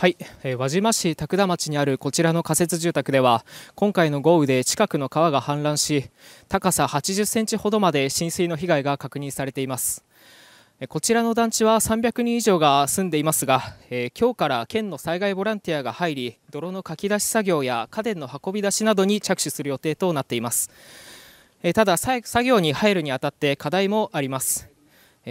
はい、え輪島市田田町にあるこちらの仮設住宅では今回の豪雨で近くの川が氾濫し高さ80センチほどまで浸水の被害が確認されていますこちらの団地は300人以上が住んでいますが、えー、今日から県の災害ボランティアが入り泥のかき出し作業や家電の運び出しなどに着手する予定となっています、えー、ただ作業に入るにあたって課題もあります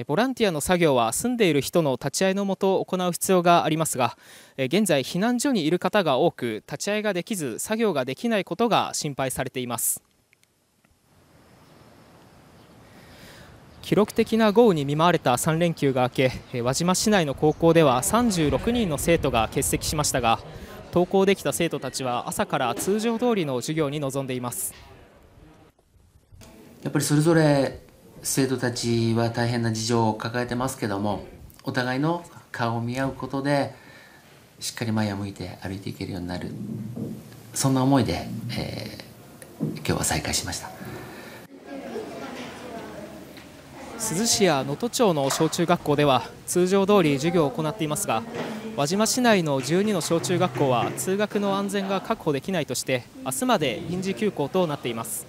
ボランティアの作業は住んでいる人の立ち会いのもと行う必要がありますが現在避難所にいる方が多く立ち会いができず作業ができないことが心配されています記録的な豪雨に見舞われた3連休が明け輪島市内の高校では36人の生徒が欠席しましたが登校できた生徒たちは朝から通常通りの授業に臨んでいますやっぱりそれぞれ生徒たちは大変な事情を抱えてますけどもお互いの顔を見合うことでしっかり前を向いて歩いていけるようになるそんな思いで、えー、今日は再開しました珠洲市や能登町の小中学校では通常通り授業を行っていますが輪島市内の12の小中学校は通学の安全が確保できないとして明日まで臨時休校となっています。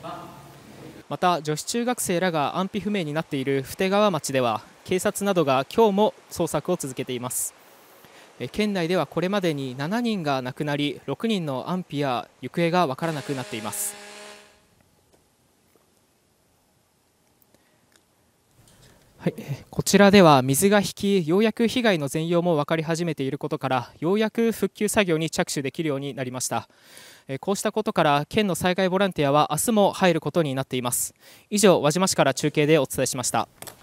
また女子中学生らが安否不明になっている布袋川町では警察などが今日も捜索を続けています県内ではこれまでに7人が亡くなり6人の安否や行方が分からなくなっていますはい、こちらでは水が引きようやく被害の全容も分かり始めていることからようやく復旧作業に着手できるようになりましたこうしたことから県の災害ボランティアは明日も入ることになっています以上輪島市から中継でお伝えしました